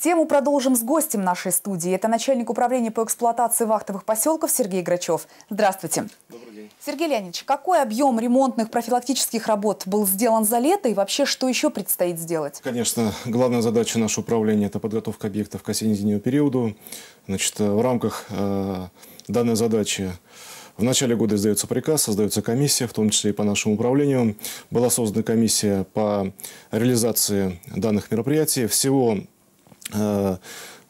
Тему продолжим с гостем нашей студии. Это начальник управления по эксплуатации вахтовых поселков Сергей Грачев. Здравствуйте. Добрый день. Сергей Леонидович, какой объем ремонтных профилактических работ был сделан за лето и вообще что еще предстоит сделать? Конечно, главная задача нашего управления – это подготовка объектов к осенне-зимнему периоду. Значит, э, в рамках э, данной задачи в начале года издается приказ, создается комиссия, в том числе и по нашему управлению. Была создана комиссия по реализации данных мероприятий. Всего Э,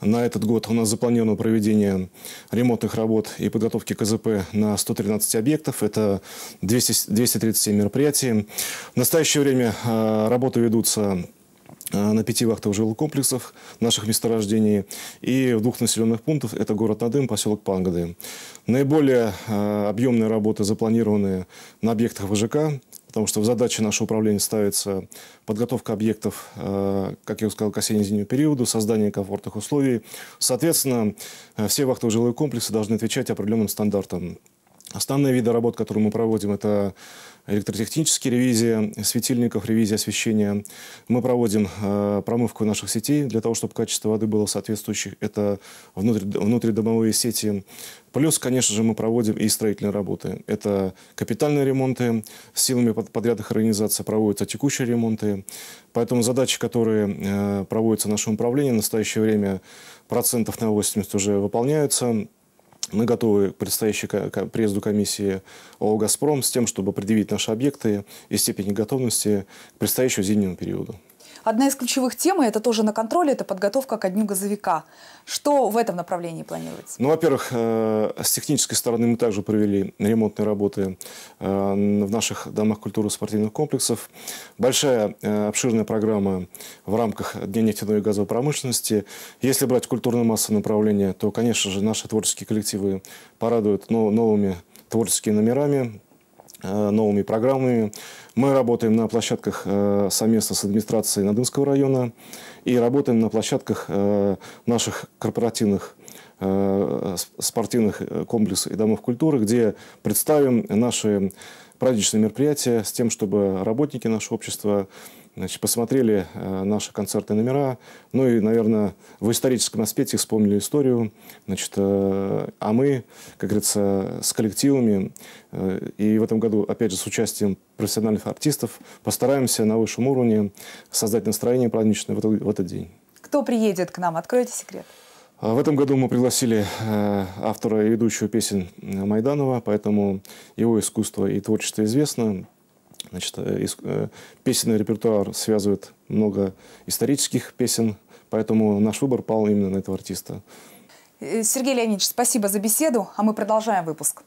на этот год у нас запланировано проведение ремонтных работ и подготовки КЗП на 113 объектов. Это 200, 237 мероприятий. В настоящее время э, работы ведутся э, на пяти вахтовых жилых комплексах наших месторождений и в двух населенных пунктах. Это город Надым, поселок Пангады. Наиболее объемные работы запланированы на объектах ВЖК потому что в задачи нашего управления ставится подготовка объектов, э, как я уже сказал, к осенне-зимнему периоду, создание комфортных условий. Соответственно, э, все вахтовые жилые комплексы должны отвечать определенным стандартам Основные виды работ, которые мы проводим, это электротехнические ревизии светильников, ревизия освещения. Мы проводим э, промывку наших сетей для того, чтобы качество воды было соответствующее. Это внутри, внутридомовые сети. Плюс, конечно же, мы проводим и строительные работы. Это капитальные ремонты. С силами подрядных организаций проводятся текущие ремонты. Поэтому задачи, которые э, проводятся нашим управлением в настоящее время, процентов на 80 уже выполняются. Мы готовы к предстоящей приезду комиссии ООО «Газпром» с тем, чтобы предъявить наши объекты и степень готовности к предстоящему зимнему периоду. Одна из ключевых тем, и это тоже на контроле, это подготовка ко дню газовика. Что в этом направлении планируется? Ну, во-первых, э, с технической стороны мы также провели ремонтные работы э, в наших домах культуры спортивных комплексов. Большая э, обширная программа в рамках Дня нефтяной и газовой промышленности. Если брать культурную массу направления, то, конечно же, наши творческие коллективы порадуют новыми творческими номерами, Э, новыми программами. Мы работаем на площадках э, совместно с администрацией Надымского района и работаем на площадках э, наших корпоративных спортивных комплексов и домов культуры, где представим наши праздничные мероприятия с тем, чтобы работники нашего общества Значит, посмотрели э, наши концертные номера. Ну и, наверное, в историческом аспекте вспомнили историю. Значит, э, а мы, как говорится, с коллективами э, и в этом году, опять же, с участием профессиональных артистов постараемся на высшем уровне создать настроение праздничное в этот, в этот день. Кто приедет к нам? Откройте секрет. А в этом году мы пригласили э, автора и ведущего песен Майданова, поэтому его искусство и творчество известно. Значит, э, э, песенный репертуар связывает много исторических песен, поэтому наш выбор пал именно на этого артиста. Э, Сергей Леонидович, спасибо за беседу, а мы продолжаем выпуск.